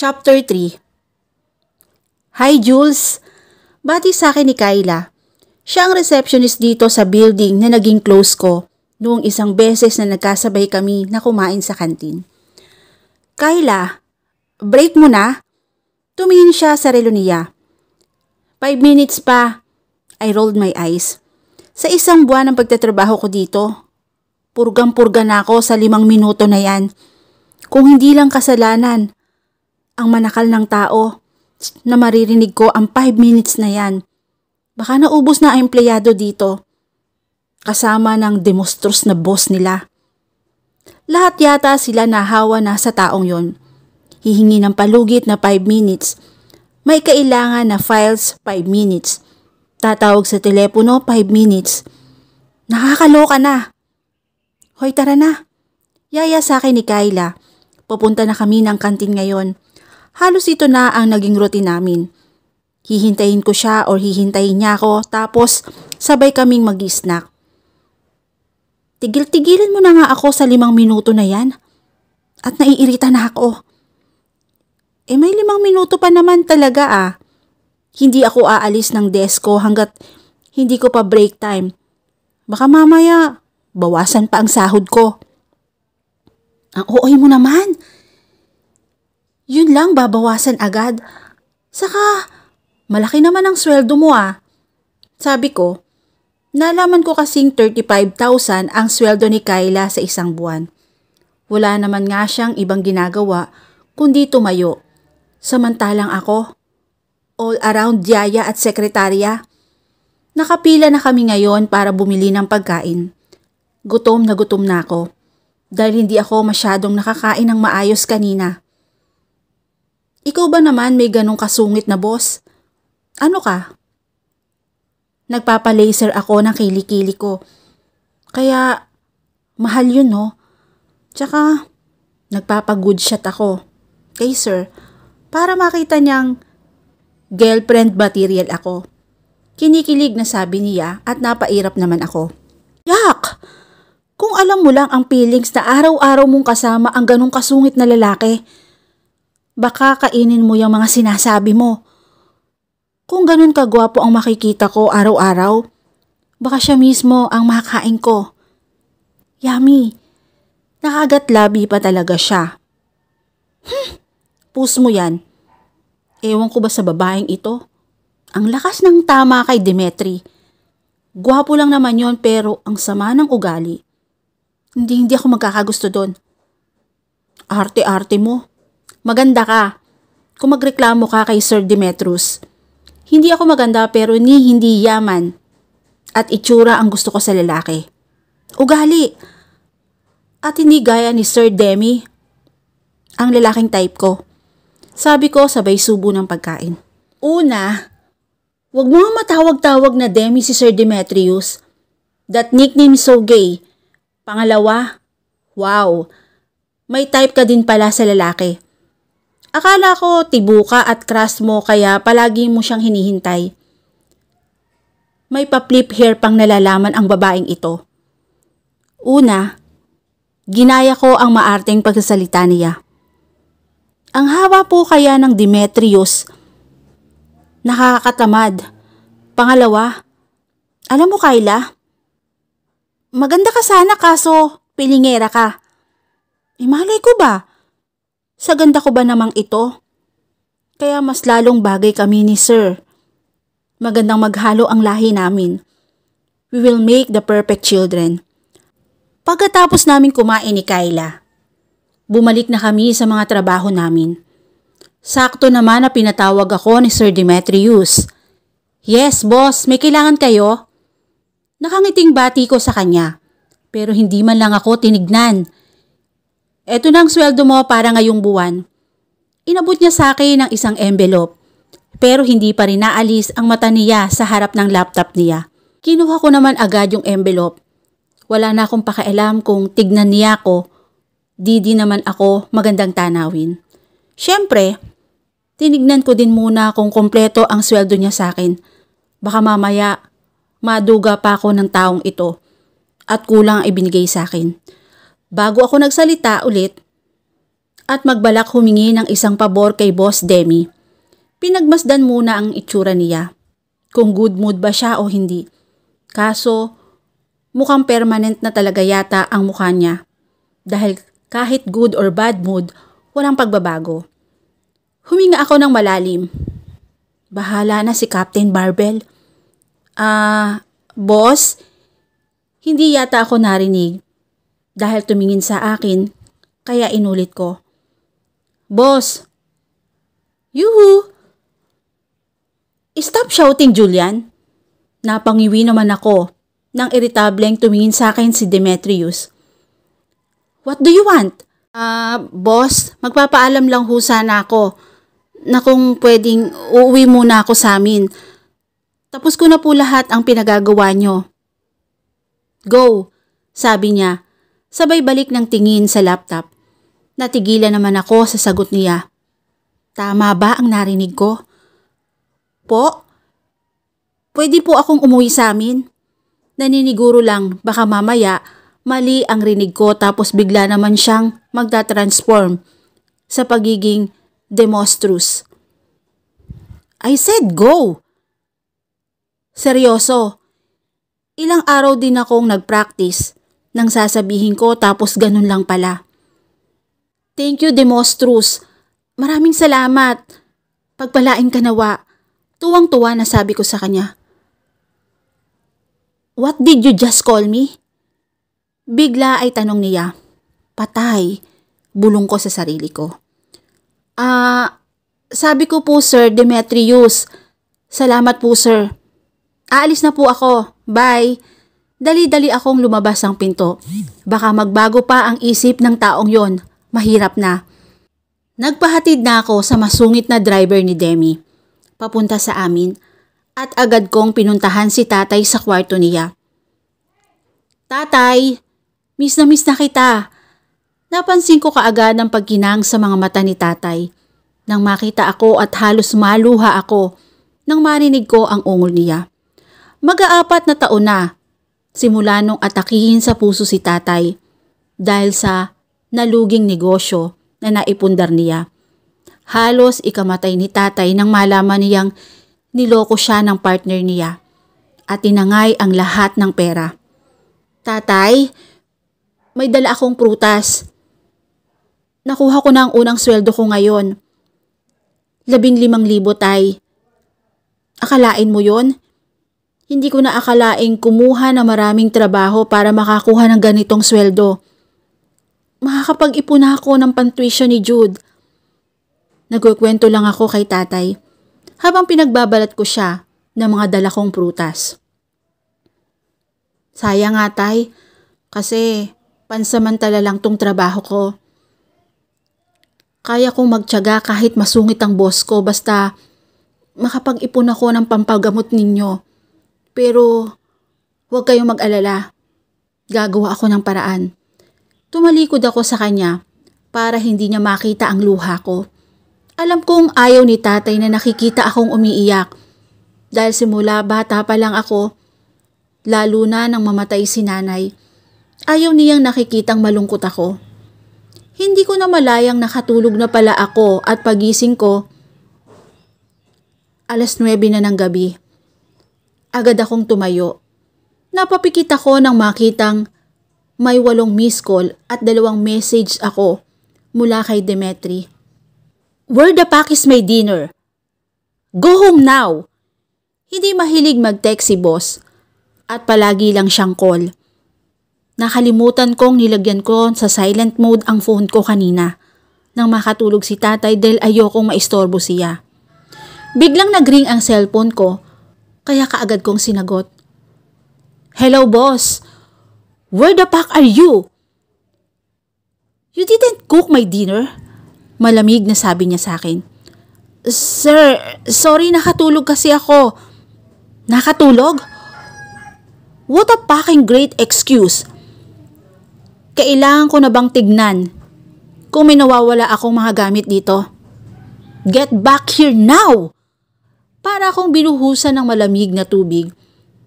Chapter 3 Hi Jules! Bati sa akin ni Kyla. Siya ang receptionist dito sa building na naging close ko noong isang beses na nagkasabay kami na kumain sa kantin. Kyla, break mo na? Tumingin siya sa relo niya. Five minutes pa. I rolled my eyes. Sa isang buwan ng pagtatrabaho ko dito, purgang-purga na ako sa limang minuto na yan. Kung hindi lang kasalanan, ang manakal ng tao na maririnig ko ang 5 minutes na yan. Baka naubos na ang empleyado dito. Kasama ng demostros na boss nila. Lahat yata sila nahawa na sa taong yon. Hihingi ng palugit na 5 minutes. May kailangan na files 5 minutes. Tatawag sa telepono 5 minutes. Nakakaloka na. Hoy tara na. Yaya sa akin ni Kyla. Pupunta na kami ng kantin ngayon. Halos ito na ang naging routine namin. Hihintayin ko siya or hihintayin niya ako tapos sabay kaming mag-snack. Tigil-tigilan mo na nga ako sa limang minuto na yan. At naiirita na ako. Eh may limang minuto pa naman talaga ah. Hindi ako aalis ng desk ko hanggat hindi ko pa break time. Baka mamaya, bawasan pa ang sahod ko. Ang ooy mo naman. Yun lang, babawasan agad. Saka, malaki naman ang sweldo mo ah. Sabi ko, nalaman ko kasing 35,000 ang sweldo ni Kayla sa isang buwan. Wala naman nga siyang ibang ginagawa kundi tumayo. Samantalang ako, all around yaya at sekretarya. Nakapila na kami ngayon para bumili ng pagkain. Gutom na gutom na ako dahil hindi ako masyadong nakakain ng maayos kanina. Ikaw ba naman may ganong kasungit na boss? Ano ka? Nagpapalaser ako ng kilikili ko. Kaya, mahal yun no? Tsaka, nagpapagood shot ako. Kay sir, para makita niyang Girlfriend material ako. Kinikilig na sabi niya at napairap naman ako. Yak! Kung alam mo lang ang feelings na araw-araw mong kasama ang ganong kasungit na lalaki, baka kainin mo yung mga sinasabi mo. Kung ganun kagwapo ang makikita ko araw-araw, baka siya mismo ang makakain ko. Yummy! nakagat labi pa talaga siya. Hmm, pus mo yan. Ewan ko ba sa babaeng ito? Ang lakas ng tama kay Dimitri. Guwapo lang naman yon pero ang sama ng ugali. Hindi, hindi ako magkakagusto doon. Arte-arte mo. Maganda ka. Kung magreklamo ka kay Sir Demetrius. Hindi ako maganda pero ni hindi yaman. At itsura ang gusto ko sa lalaki. Ugali. At hindi gaya ni Sir Demi. Ang lalaking type ko. Sabi ko sabay subo ng pagkain. Una, wag mo nga matawag-tawag na Demi si Sir Demetrius. That nickname is so gay. Pangalawa, wow, may type ka din pala sa lalaki. Akala ko tibuka at crush mo kaya palagi mo siyang hinihintay. May pa-flip hair pang nalalaman ang babaeng ito. Una, ginaya ko ang maarteng pagsasalita niya. Ang hawa po kaya ng Demetrius. Nakakatamad. Pangalawa, alam mo Kayla, maganda ka sana kaso pilingera ka. Imalay eh, ko ba? Sa ganda ko ba namang ito? Kaya mas lalong bagay kami ni Sir. Magandang maghalo ang lahi namin. We will make the perfect children. Pagkatapos namin kumain ni Kayla, bumalik na kami sa mga trabaho namin. Sakto naman na pinatawag ako ni Sir Demetrius. Yes, boss, may kailangan kayo? Nakangiting bati ko sa kanya, pero hindi man lang ako tinignan. Eto na ang sweldo mo para ngayong buwan. Inabot niya sa akin ang isang envelope, pero hindi pa rin naalis ang mata niya sa harap ng laptop niya. Kinuha ko naman agad yung envelope. Wala na akong pakialam kung tignan niya ako Didi naman ako magandang tanawin. Siyempre, tinignan ko din muna kung kompleto ang sweldo niya sa akin. Baka mamaya, maduga pa ako ng taong ito at kulang ang ibinigay sa akin. Bago ako nagsalita ulit at magbalak humingi ng isang pabor kay Boss Demi, pinagmasdan muna ang itsura niya. Kung good mood ba siya o hindi. Kaso, mukhang permanent na talaga yata ang mukha niya. Dahil kahit good or bad mood, walang pagbabago. Huminga ako ng malalim. Bahala na si Captain Barbell. Ah, uh, boss? Hindi yata ako narinig. Dahil tumingin sa akin, kaya inulit ko. Boss! Yuhu! Stop shouting, Julian! Napangiwi naman ako nang iritableng tumingin sa akin si Demetrius. What do you want? Ah, uh, boss, magpapaalam lang ho sana ako na kung pwedeng uuwi muna ako sa amin. Tapos ko na po lahat ang pinagagawa nyo. Go, sabi niya, sabay balik ng tingin sa laptop. Natigilan naman ako sa sagot niya. Tama ba ang narinig ko? Po? Pwede po akong umuwi sa amin? Naniniguro lang, baka mamaya Mali ang rinig ko tapos bigla naman siyang magta-transform sa pagiging demonstrous. I said go! Seryoso. Ilang araw din akong nag-practice nang sasabihin ko tapos ganun lang pala. Thank you, Demostrus. Maraming salamat. Pagpalain ka nawa. Tuwang-tuwa na sabi ko sa kanya. What did you just call me? Bigla ay tanong niya, Patay, bulong ko sa sarili ko. Ah, sabi ko po Sir Demetrius, salamat po Sir. Aalis na po ako, bye. Dali-dali akong lumabas ang pinto. Baka magbago pa ang isip ng taong yon. Mahirap na. Nagpahatid na ako sa masungit na driver ni Demi. Papunta sa amin at agad kong pinuntahan si tatay sa kwarto niya. Tatay, Miss na miss na kita. Napansin ko kaagad ang pagkinang sa mga mata ni tatay. Nang makita ako at halos maluha ako nang marinig ko ang ungol niya. Mag-aapat na taon na simula nung atakihin sa puso si tatay dahil sa naluging negosyo na naipundar niya. Halos ikamatay ni tatay nang malaman niyang niloko siya ng partner niya at tinangay ang lahat ng pera. Tatay, may dala akong prutas. Nakuha ko na ang unang sweldo ko ngayon. Labing limang libo tay. Akalain mo yon? Hindi ko na akalain kumuha na maraming trabaho para makakuha ng ganitong sweldo. Makakapag-ipon ako ng pantuition ni Jude. Nagkukwento lang ako kay tatay habang pinagbabalat ko siya ng mga dala kong prutas. Sayang nga tay, kasi Pansamantala lang tong trabaho ko. Kaya kong magtyaga kahit masungit ang boss ko basta makapag-ipon ako ng pampagamot ninyo. Pero huwag kayong mag-alala. Gagawa ako ng paraan. Tumalikod ako sa kanya para hindi niya makita ang luha ko. Alam kong ayaw ni tatay na nakikita akong umiiyak dahil simula bata pa lang ako, lalo na nang mamatay si nanay. Ayaw niyang nakikitang malungkot ako. Hindi ko na malayang nakatulog na pala ako at pagising ko, alas 9 na ng gabi. Agad akong tumayo. Napapikit ako nang makitang may walong miss call at dalawang message ako mula kay Demetri. Where the pack is my dinner? Go home now! Hindi mahilig mag-text si boss at palagi lang siyang call. Nakalimutan kong nilagyan ko sa silent mode ang phone ko kanina nang makatulog si tatay dahil ayokong maistorbo siya. Biglang nagring ang cellphone ko kaya kaagad kong sinagot. Hello boss, where the fuck are you? You didn't cook my dinner? Malamig na sabi niya sa akin. Sir, sorry nakatulog kasi ako. Nakatulog? What a fucking great excuse. Kailangan ko na bang tignan kung may nawawala akong mga gamit dito? Get back here now! Para akong binuhusan ng malamig na tubig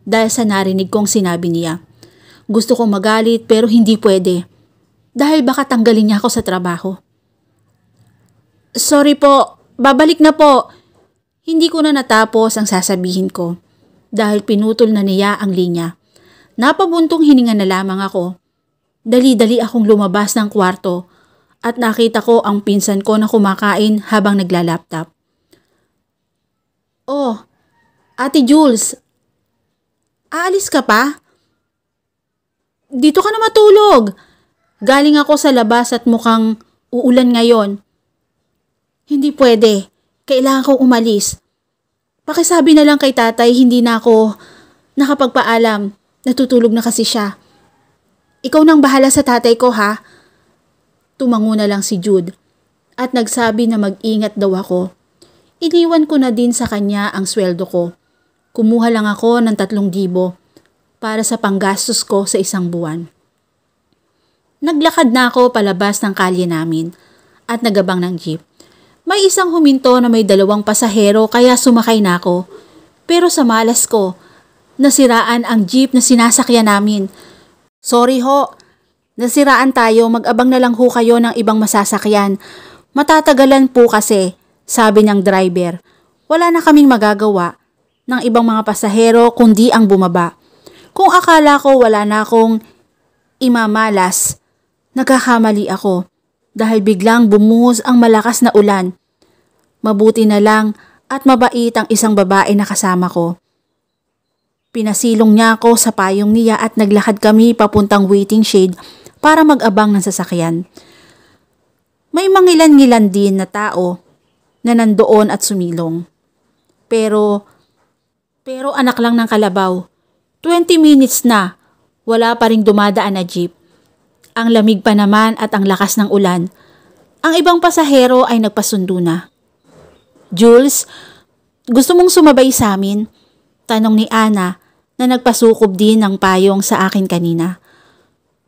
dahil sa narinig kong sinabi niya. Gusto kong magalit pero hindi pwede dahil baka tanggalin niya ako sa trabaho. Sorry po, babalik na po. Hindi ko na natapos ang sasabihin ko dahil pinutol na niya ang linya. Napabuntong hininga na lamang ako Dali-dali akong lumabas ng kwarto at nakita ko ang pinsan ko na kumakain habang nagla-laptop. Oh, Ate Jules, aalis ka pa? Dito ka na matulog. Galing ako sa labas at mukhang uulan ngayon. Hindi pwede. Kailangan kong umalis. Pakisabi na lang kay tatay hindi na ako nakapagpaalam. Natutulog na kasi siya. Ikaw nang bahala sa tatay ko ha. Tumango na lang si Jude at nagsabi na mag-ingat daw ako. Iniwan ko na din sa kanya ang sweldo ko. Kumuha lang ako ng tatlong dibo para sa panggastos ko sa isang buwan. Naglakad na ako palabas ng kalye namin at nagabang ng jeep. May isang huminto na may dalawang pasahero kaya sumakay na ako. Pero sa malas ko, nasiraan ang jeep na sinasakyan namin Sorry ho, nasiraan tayo, mag-abang na lang ho kayo ng ibang masasakyan. Matatagalan po kasi, sabi ng driver. Wala na kaming magagawa ng ibang mga pasahero kundi ang bumaba. Kung akala ko wala na akong imamalas, nagkakamali ako dahil biglang bumuhos ang malakas na ulan. Mabuti na lang at mabait ang isang babae na kasama ko. Pinasilong niya ako sa payong niya at naglakad kami papuntang waiting shade para mag-abang ng sasakyan. May mangilan-ngilan din na tao na nandoon at sumilong. Pero, pero anak lang ng kalabaw. 20 minutes na, wala pa ring dumadaan na jeep. Ang lamig pa naman at ang lakas ng ulan. Ang ibang pasahero ay nagpasundo na. Jules, gusto mong sumabay sa amin? Tanong ni Ana na nagpasukob din ng payong sa akin kanina.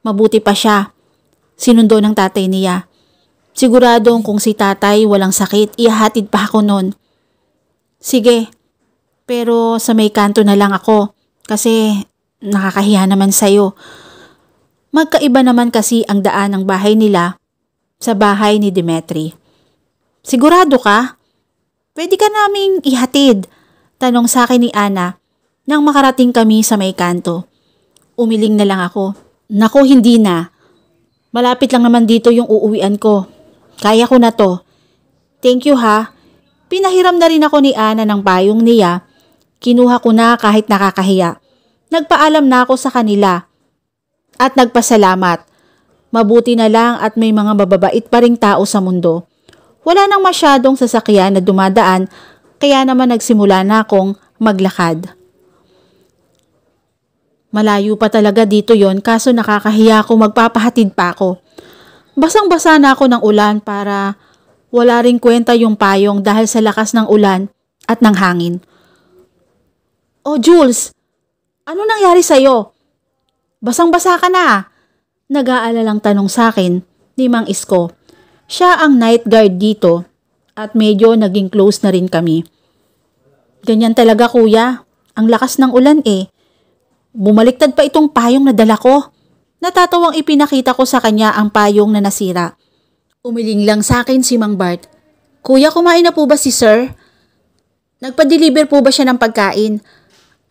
Mabuti pa siya. Sinundo ng tatay niya. Siguradong kung si tatay walang sakit, ihatid pa ako noon. Sige, pero sa may kanto na lang ako kasi nakakahiya naman sa'yo. Magkaiba naman kasi ang daan ng bahay nila sa bahay ni Dimitri. Sigurado ka? Pwede ka naming ihatid, tanong sa akin ni Ana nang makarating kami sa may kanto, umiling na lang ako. Nako, hindi na. Malapit lang naman dito yung uuwian ko. Kaya ko na to. Thank you ha. Pinahiram na rin ako ni Ana ng bayong niya. Kinuha ko na kahit nakakahiya. Nagpaalam na ako sa kanila. At nagpasalamat. Mabuti na lang at may mga mababait pa ring tao sa mundo. Wala nang masyadong sasakyan na dumadaan kaya naman nagsimula na akong maglakad. Malayo pa talaga dito yon kaso nakakahiya kung magpapahatid pa ako. Basang-basa na ako ng ulan para wala ring kwenta yung payong dahil sa lakas ng ulan at ng hangin. Oh Jules, ano nangyari sa'yo? Basang-basa ka na Nag-aalalang tanong sa akin ni Mang Isko. Siya ang night guard dito at medyo naging close na rin kami. Ganyan talaga kuya, ang lakas ng ulan eh. Bumaliktad pa itong payong na dala ko. Natatawang ipinakita ko sa kanya ang payong na nasira. Umiling lang sa akin si Mang Bart. Kuya, kumain na po ba si Sir? Nagpa-deliver po ba siya ng pagkain?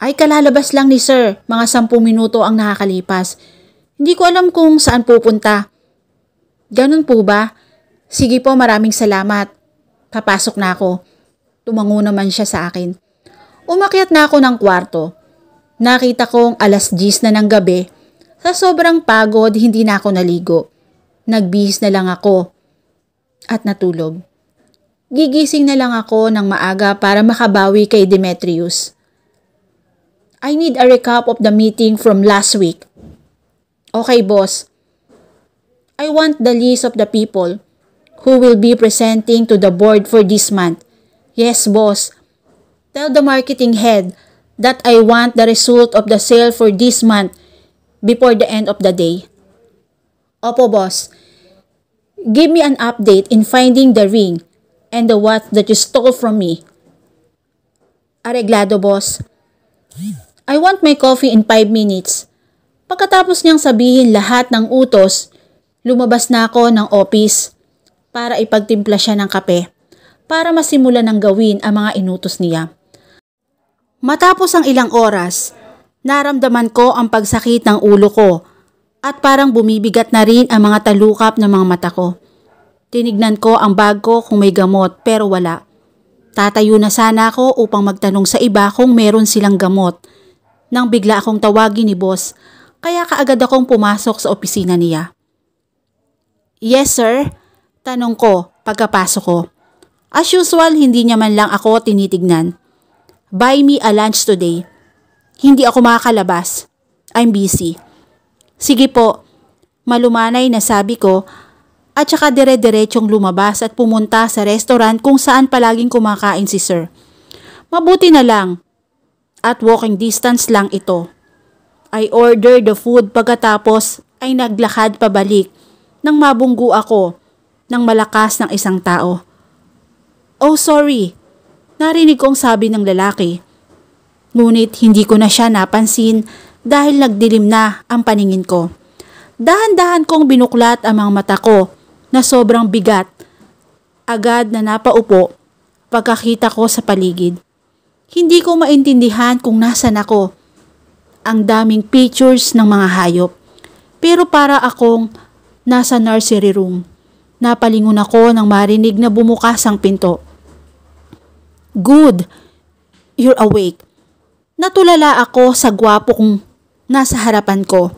Ay, kalalabas lang ni Sir. Mga sampung minuto ang nakakalipas. Hindi ko alam kung saan pupunta. Ganun po ba? Sige po, maraming salamat. Papasok na ako. Tumango naman siya sa akin. Umakyat na ako ng kwarto. Nakita kong alas 10 na ng gabi. Sa sobrang pagod, hindi na ako naligo. Nagbihis na lang ako at natulog. Gigising na lang ako ng maaga para makabawi kay Demetrius. I need a recap of the meeting from last week. Okay, boss. I want the list of the people who will be presenting to the board for this month. Yes, boss. Tell the marketing head that I want the result of the sale for this month before the end of the day. Opo boss, give me an update in finding the ring and the watch that you stole from me. Areglado boss. I want my coffee in 5 minutes. Pagkatapos niyang sabihin lahat ng utos, lumabas na ako ng office para ipagtimpla siya ng kape para masimulan ng gawin ang mga inutos niya. Matapos ang ilang oras, naramdaman ko ang pagsakit ng ulo ko at parang bumibigat na rin ang mga talukap ng mga mata ko. Tinignan ko ang bag ko kung may gamot pero wala. Tatayo na sana ako upang magtanong sa iba kung meron silang gamot. Nang bigla akong tawagin ni boss, kaya kaagad akong pumasok sa opisina niya. Yes sir, tanong ko pagkapasok ko. As usual, hindi niya man lang ako tinitignan buy me a lunch today. Hindi ako makakalabas. I'm busy. Sige po, malumanay na sabi ko at saka dire-diretsyong lumabas at pumunta sa restaurant kung saan palaging kumakain si sir. Mabuti na lang. At walking distance lang ito. I ordered the food pagkatapos ay naglakad pabalik nang mabunggu ako ng malakas ng isang tao. Oh sorry, Narinig kong sabi ng lalaki. Ngunit hindi ko na siya napansin dahil nagdilim na ang paningin ko. Dahan-dahan kong binuklat ang mga mata ko na sobrang bigat. Agad na napaupo pagkakita ko sa paligid. Hindi ko maintindihan kung nasan ako. Ang daming pictures ng mga hayop. Pero para akong nasa nursery room. Napalingon ako nang marinig na bumukas ang pinto. Good. You're awake. Natulala ako sa gwapo kong nasa harapan ko.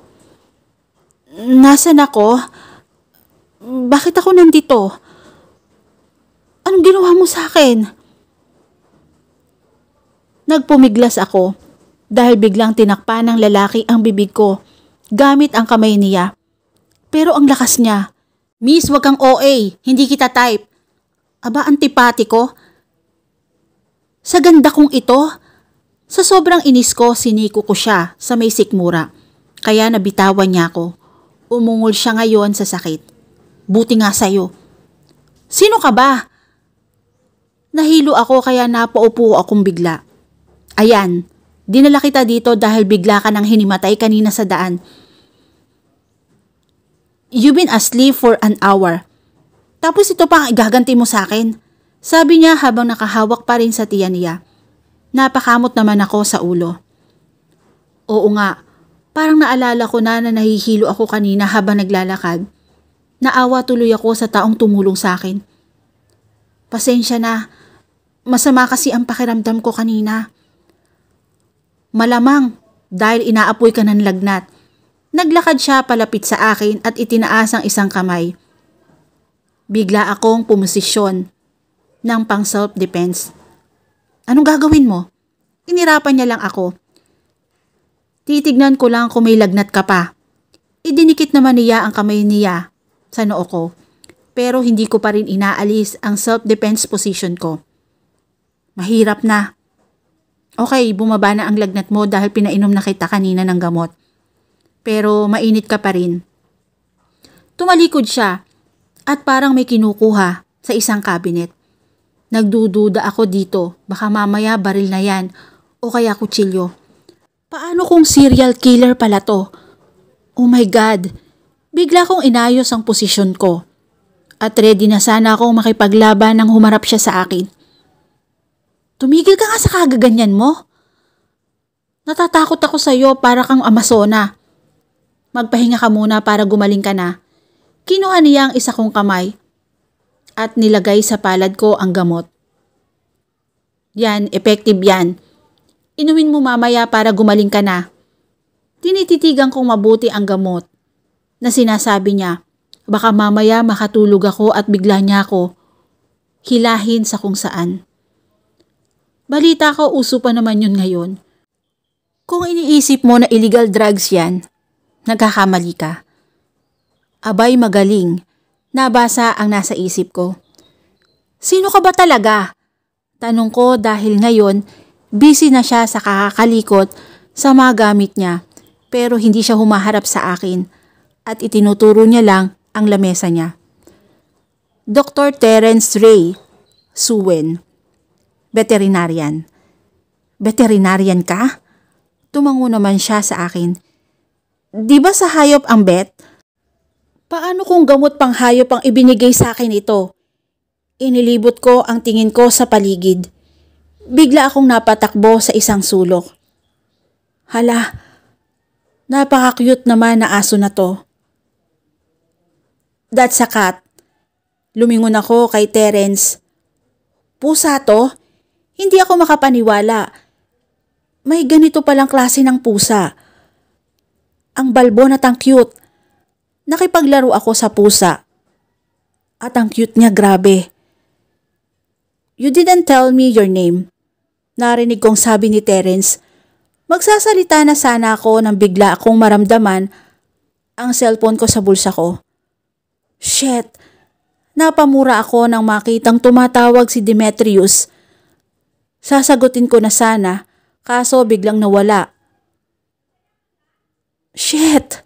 Nasaan ako? Bakit ako nandito? Anong ginawa mo sa akin? Nagpumiglas ako dahil biglang tinakpa ng lalaki ang bibig ko gamit ang kamay niya. Pero ang lakas niya. Miss, wag kang OA. Hindi kita type. Aba, antipati ko. Sa ganda kong ito. Sa sobrang inis ko, siniko ko siya sa may sikmura. Kaya nabitawan niya ako. Umungol siya ngayon sa sakit. Buti nga sa'yo. Sino ka ba? Nahilo ako kaya napaupo akong bigla. Ayan, dinala kita dito dahil bigla ka nang hinimatay kanina sa daan. You've been asleep for an hour. Tapos ito pa ang igaganti mo sa akin. Sabi niya habang nakahawak pa rin sa tiyan niya. Napakamot naman ako sa ulo. Oo nga, parang naalala ko na na nahihilo ako kanina habang naglalakad. Naawa tuloy ako sa taong tumulong sa akin. Pasensya na, masama kasi ang pakiramdam ko kanina. Malamang, dahil inaapoy ka ng lagnat. Naglakad siya palapit sa akin at itinaas ang isang kamay. Bigla akong pumusisyon ng pang self-defense. Anong gagawin mo? Inirapan niya lang ako. Titignan ko lang kung may lagnat ka pa. Idinikit naman niya ang kamay niya sa noo ko. Pero hindi ko pa rin inaalis ang self-defense position ko. Mahirap na. Okay, bumaba na ang lagnat mo dahil pinainom na kita kanina ng gamot. Pero mainit ka pa rin. Tumalikod siya at parang may kinukuha sa isang cabinet. Nagdududa ako dito. Baka mamaya baril na yan. O kaya kutsilyo. Paano kung serial killer pala to? Oh my God! Bigla kong inayos ang posisyon ko. At ready na sana akong makipaglaban nang humarap siya sa akin. Tumigil ka nga sa kagaganyan mo. Natatakot ako sa iyo para kang Amazona. Magpahinga ka muna para gumaling ka na. Kinuha niya ang isa kong kamay at nilagay sa palad ko ang gamot. Yan, effective yan. Inumin mo mamaya para gumaling ka na. Tinititigan kong mabuti ang gamot na sinasabi niya. Baka mamaya makatulog ako at bigla niya ako hilahin sa kung saan. Balita ko uso pa naman yun ngayon. Kung iniisip mo na illegal drugs yan, nagkakamali ka. Abay magaling. Nabasa ang nasa isip ko. Sino ka ba talaga? Tanong ko dahil ngayon, busy na siya sa kakakalikot sa mga gamit niya pero hindi siya humaharap sa akin at itinuturo niya lang ang lamesa niya. Dr. Terence Ray Suwen, veterinarian. Veterinarian ka? Tumango naman siya sa akin. Di ba sa hayop ang bet? Paano kung gamot pang hayop ang ibinigay sa akin ito? Inilibot ko ang tingin ko sa paligid. Bigla akong napatakbo sa isang sulok. Hala, napaka-cute naman na aso na to. That's a cat. Lumingon ako kay Terence. Pusa to? Hindi ako makapaniwala. May ganito palang klase ng pusa. Ang balbo na tang cute Nakipaglaro ako sa pusa. At ang cute niya, grabe. You didn't tell me your name. Narinig kong sabi ni Terence. Magsasalita na sana ako nang bigla akong maramdaman ang cellphone ko sa bulsa ko. Shit! Napamura ako nang makitang tumatawag si Demetrius. Sasagutin ko na sana, kaso biglang nawala. Shit!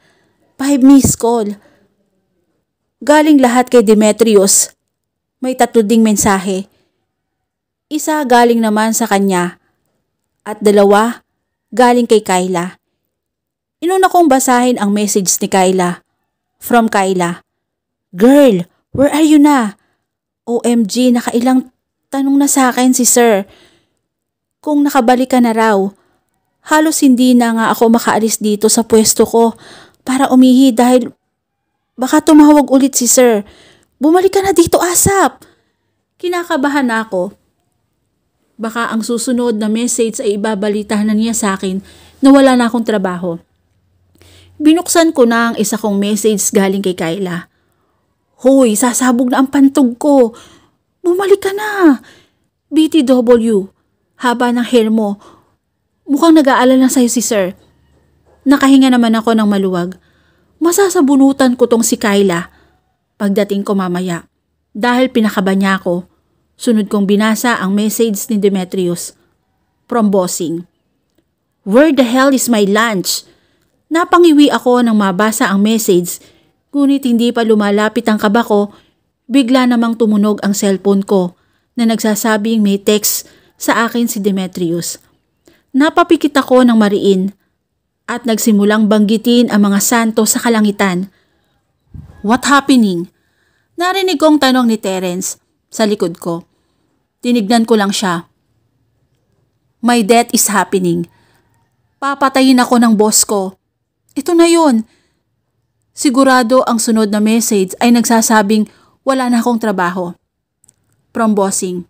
Five missed call. Galing lahat kay Demetrius. May tatlo ding mensahe. Isa galing naman sa kanya at dalawa galing kay Kyla. Inuna kong basahin ang message ni Kyla. From Kyla. Girl, where are you na? OMG, nakailang tanong na sa akin si sir. Kung nakabalik ka na raw, halos hindi na nga ako makaalis dito sa pwesto ko para umihi dahil baka tumawag ulit si sir. Bumalik ka na dito, Asap! Kinakabahan ako. Baka ang susunod na message ay ibabalitahan na niya sa akin na wala na akong trabaho. Binuksan ko na ang isa kong message galing kay Kayla. Hoy, sasabog na ang pantog ko. Bumalik ka na. BTW, haba ng hair mo. Mukhang nag-aalala sa'yo si sir. Nakahinga naman ako ng maluwag. Masasabunutan ko tong si Kyla pagdating ko mamaya dahil pinakaba niya ako. Sunod kong binasa ang message ni Demetrius from bossing. Where the hell is my lunch? Napangiwi ako nang mabasa ang message ngunit hindi pa lumalapit ang kaba ko, bigla namang tumunog ang cellphone ko na nagsasabing may text sa akin si Demetrius. Napapikit ako ng mariin at nagsimulang banggitin ang mga santo sa kalangitan. What happening? Narinig kong tanong ni Terence sa likod ko. Tinignan ko lang siya. My death is happening. Papatayin ako ng boss ko. Ito na yon. Sigurado ang sunod na message ay nagsasabing wala na akong trabaho. From bossing.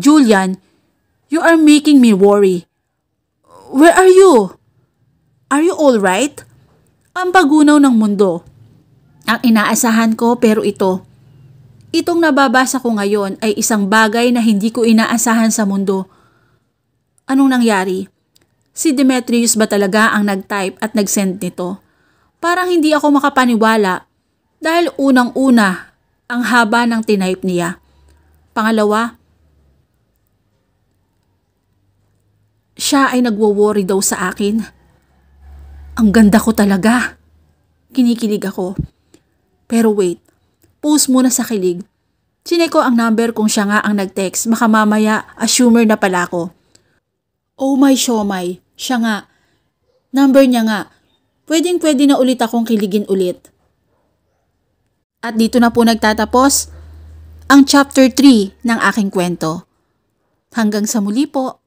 Julian, you are making me worry. Where are you? Are you all right? Ang pagunaw ng mundo. Ang inaasahan ko pero ito. Itong nababasa ko ngayon ay isang bagay na hindi ko inaasahan sa mundo. Anong nangyari? Si Demetrius ba talaga ang nag-type at nag-send nito? Parang hindi ako makapaniwala dahil unang-una ang haba ng tinype niya. Pangalawa, siya ay nagwo-worry daw sa akin. Ang ganda ko talaga. Kinikilig ako. Pero wait, post muna sa kilig. Sine ko ang number kung siya nga ang nag-text. Baka mamaya, assumer na pala ako. Oh my shomay, siya nga. Number niya nga. Pwedeng pwede na ulit akong kiligin ulit. At dito na po nagtatapos ang chapter 3 ng aking kwento. Hanggang sa muli po.